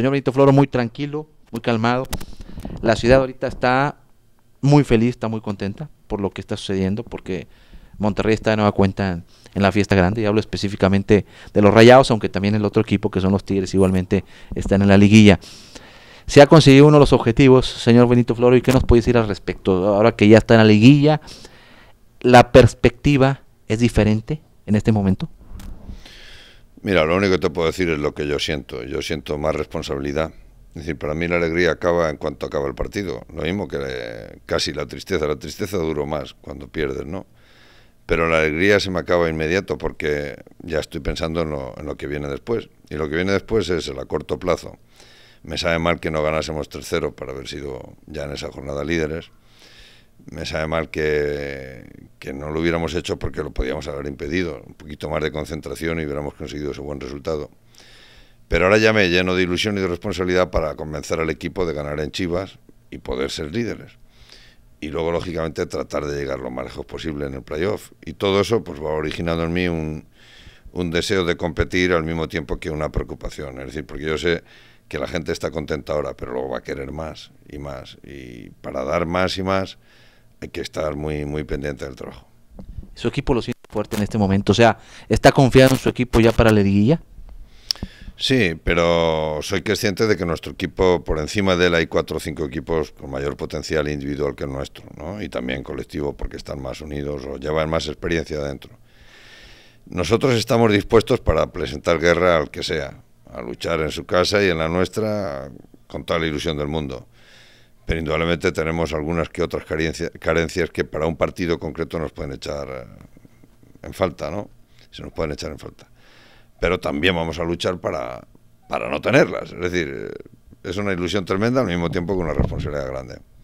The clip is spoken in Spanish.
señor Benito Floro muy tranquilo, muy calmado. La ciudad ahorita está muy feliz, está muy contenta por lo que está sucediendo, porque Monterrey está de nueva cuenta en, la fiesta grande. Y hablo específicamente de los Rayados, aunque también el otro equipo, que son los Tigres, igualmente están en la liguilla. Se ha conseguido uno de los objetivos, señor Benito Floro, y qué nos puede decir al respecto. Ahora que ya está en la liguilla, la perspectiva es diferente en este momento. Mira, lo único que te puedo decir es lo que yo siento. Yo siento más responsabilidad. Es decir, para mí la alegría acaba en cuanto acaba el partido. Lo mismo que casi la tristeza. La tristeza dura más cuando pierdes, ¿no? Pero la alegría se me acaba inmediato porque ya estoy pensando en lo, en lo que viene después. Y lo que viene después es el a corto plazo. Me sabe mal que no ganásemos tercero para haber sido ya en esa jornada líderes me sabe mal que, que, no lo hubiéramos hecho porque lo podíamos haber impedido. Un poquito más de concentración y hubiéramos conseguido ese buen resultado. Pero ahora ya me lleno de ilusión y de responsabilidad para convencer al equipo de ganar en Chivas y poder ser líderes. Y luego, lógicamente, tratar de llegar lo más lejos posible en el playoff. Y todo eso pues, va originando en mí un, un deseo de competir al mismo tiempo que una preocupación. Es decir, porque yo sé que la gente está contenta ahora, pero luego va a querer más y más. Y para dar más y más, hay que estar muy, muy pendiente del trabajo. ¿Su equipo lo siente fuerte en este momento? O sea, ¿está confiado en su equipo ya para la liguilla? Sí, pero soy consciente de que nuestro equipo, por encima de él, hay cuatro o cinco equipos con mayor potencial individual que el nuestro, ¿no? y también colectivo, porque están más unidos o llevan más experiencia adentro. Nosotros estamos dispuestos para presentar guerra al que sea, a luchar en su casa y en la nuestra con toda la ilusión del mundo pero indudablemente tenemos algunas que otras carencias que para un partido concreto nos pueden echar eh, en falta, ¿no? Se nos pueden echar en falta. Pero también vamos a luchar para, para no tenerlas. Es decir, eh, es una ilusión tremenda al mismo tiempo que una responsabilidad grande.